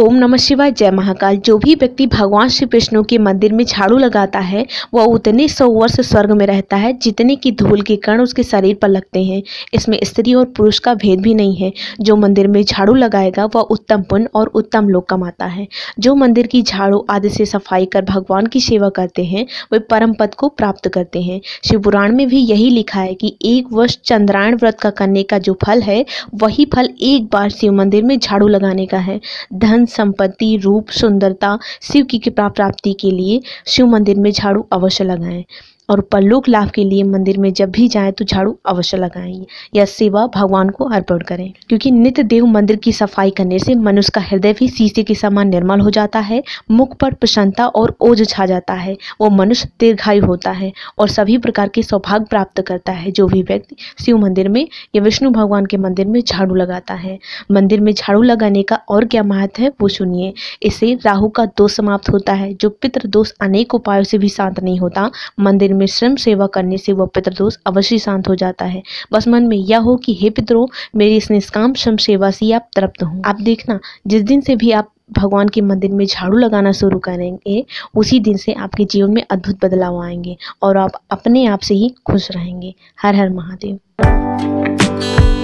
ओम नमः शिवाय जय महाकाल जो भी व्यक्ति भगवान श्री विष्णु के मंदिर में झाड़ू लगाता है वह उतने सौ वर्ष स्वर्ग में रहता है जितने की धूल के कण उसके शरीर पर लगते हैं इसमें स्त्री और पुरुष का भेद भी नहीं है जो मंदिर में झाड़ू लगाएगा वह उत्तम पुण्य और उत्तम लोग कमाता है जो मंदिर की झाड़ू आदि से सफाई कर भगवान की सेवा करते हैं वे परम पद को प्राप्त करते हैं शिवपुराण में भी यही लिखा है कि एक वर्ष चंद्रायण व्रत का करने का जो फल है वही फल एक बार शिव मंदिर में झाड़ू लगाने का है धन संपत्ति रूप सुंदरता शिव की कृपा प्राप्ति के लिए शिव मंदिर में झाड़ू अवश्य लगाएं और परलोक लाभ के लिए मंदिर में जब भी जाएं तो झाड़ू अवश्य लगाएं या सेवा भगवान को अर्पण करें क्योंकि नित्य देव मंदिर की सफाई करने से मनुष्य का हृदय भी शीशे के समान निर्मल हो जाता है मुख पर प्रसन्नता और ओझ छा जाता है वो मनुष्य दीर्घायु होता है और सभी प्रकार के सौभाग्य प्राप्त करता है जो भी व्यक्ति शिव मंदिर में या विष्णु भगवान के मंदिर में झाड़ू लगाता है मंदिर में झाड़ू लगाने का और क्या महत्व है वो सुनिए इससे राहु का दोष समाप्त होता है जो पितृ दोष अनेक उपायों से भी शांत नहीं होता मंदिर में स्वयं सेवा करने से वह पितृदोष अवश्य शांत हो जाता है बस मन में यह हो कि हे पितरो मेरी इस निष्काम श्रम सेवा से आप तृप्त हों आप देखना जिस दिन से भी आप भगवान के मंदिर में झाड़ू लगाना शुरू करेंगे उसी दिन से आपके जीवन में अद्भुत बदलाव आएंगे और आप अपने आप से ही खुश रहेंगे हर हर महादेव